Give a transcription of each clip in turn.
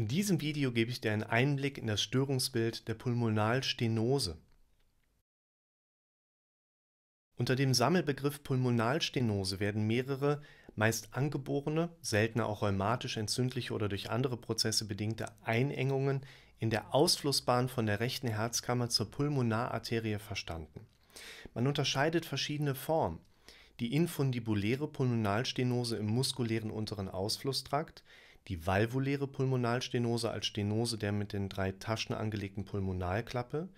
In diesem Video gebe ich dir einen Einblick in das Störungsbild der Pulmonalstenose. Unter dem Sammelbegriff Pulmonalstenose werden mehrere, meist angeborene, seltener auch rheumatisch entzündliche oder durch andere Prozesse bedingte Einengungen in der Ausflussbahn von der rechten Herzkammer zur Pulmonararterie verstanden. Man unterscheidet verschiedene Formen. Die infundibuläre Pulmonalstenose im muskulären unteren Ausflusstrakt, die valvuläre Pulmonalstenose als Stenose der mit den drei Taschen angelegten Pulmonalklappe,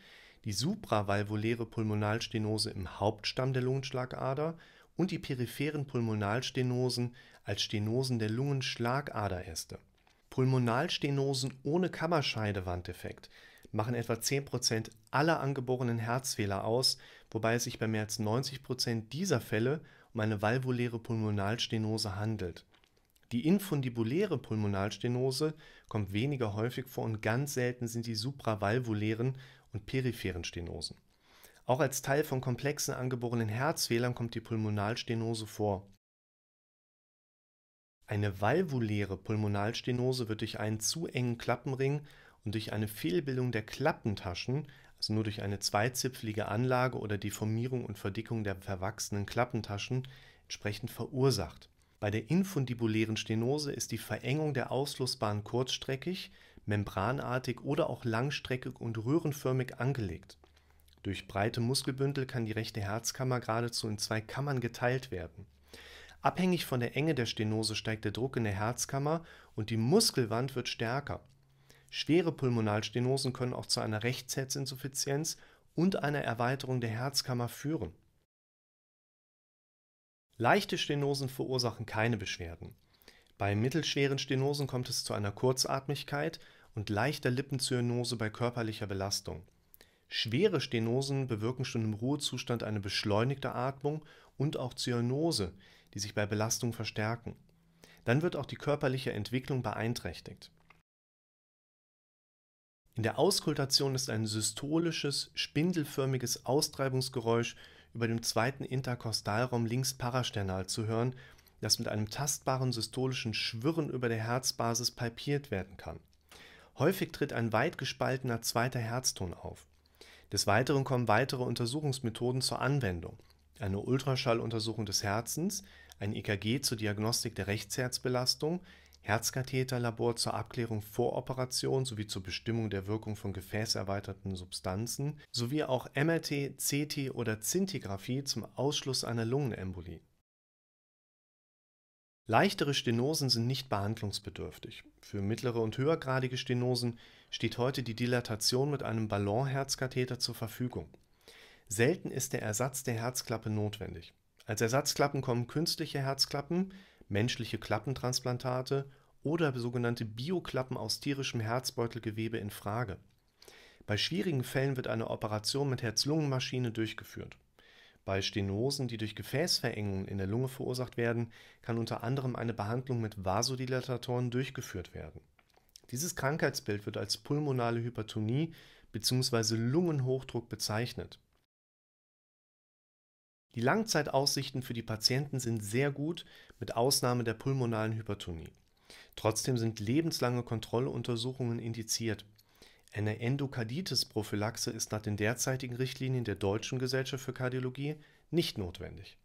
die supravalvuläre Pulmonalstenose im Hauptstamm der Lungenschlagader und die peripheren Pulmonalstenosen als Stenosen der Lungenschlagaderäste. Pulmonalstenosen ohne kammerscheidewand machen etwa 10% aller angeborenen Herzfehler aus, wobei es sich bei mehr als 90% dieser Fälle um eine valvuläre Pulmonalstenose handelt die infundibuläre Pulmonalstenose kommt weniger häufig vor und ganz selten sind die supravalvulären und peripheren Stenosen. Auch als Teil von komplexen angeborenen Herzfehlern kommt die Pulmonalstenose vor. Eine valvuläre Pulmonalstenose wird durch einen zu engen Klappenring und durch eine Fehlbildung der Klappentaschen, also nur durch eine zweizipfelige Anlage oder Deformierung und Verdickung der verwachsenen Klappentaschen, entsprechend verursacht bei der infundibulären Stenose ist die Verengung der Ausflussbahn kurzstreckig, membranartig oder auch langstreckig und röhrenförmig angelegt. Durch breite Muskelbündel kann die rechte Herzkammer geradezu in zwei Kammern geteilt werden. Abhängig von der Enge der Stenose steigt der Druck in der Herzkammer und die Muskelwand wird stärker. Schwere Pulmonalstenosen können auch zu einer Rechtsherzinsuffizienz und einer Erweiterung der Herzkammer führen Leichte Stenosen verursachen keine Beschwerden. Bei mittelschweren Stenosen kommt es zu einer Kurzatmigkeit und leichter Lippenzyanose bei körperlicher Belastung. Schwere Stenosen bewirken schon im Ruhezustand eine beschleunigte Atmung und auch Zyanose, die sich bei Belastung verstärken. Dann wird auch die körperliche Entwicklung beeinträchtigt. In der Auskultation ist ein systolisches, spindelförmiges Austreibungsgeräusch über dem zweiten Interkostalraum links parasternal zu hören, das mit einem tastbaren systolischen Schwirren über der Herzbasis palpiert werden kann. Häufig tritt ein weit gespaltener zweiter Herzton auf. Des Weiteren kommen weitere Untersuchungsmethoden zur Anwendung. Eine Ultraschalluntersuchung des Herzens, ein EKG zur Diagnostik der Rechtsherzbelastung, Herzkatheterlabor zur Abklärung vor Operation sowie zur Bestimmung der Wirkung von gefäßerweiterten Substanzen sowie auch MRT, CT oder Zintigraphie zum Ausschluss einer Lungenembolie. Leichtere Stenosen sind nicht behandlungsbedürftig. Für mittlere und höhergradige Stenosen steht heute die Dilatation mit einem Ballonherzkatheter zur Verfügung. Selten ist der Ersatz der Herzklappe notwendig. Als Ersatzklappen kommen künstliche Herzklappen, menschliche Klappentransplantate oder sogenannte Bioklappen aus tierischem Herzbeutelgewebe in Frage. Bei schwierigen Fällen wird eine Operation mit Herz-Lungen-Maschine durchgeführt. Bei Stenosen, die durch Gefäßverengungen in der Lunge verursacht werden, kann unter anderem eine Behandlung mit Vasodilatatoren durchgeführt werden. Dieses Krankheitsbild wird als pulmonale Hypertonie bzw. Lungenhochdruck bezeichnet die Langzeitaussichten für die Patienten sind sehr gut, mit Ausnahme der pulmonalen Hypertonie. Trotzdem sind lebenslange Kontrolluntersuchungen indiziert. Eine Endokarditis-Prophylaxe ist nach den derzeitigen Richtlinien der Deutschen Gesellschaft für Kardiologie nicht notwendig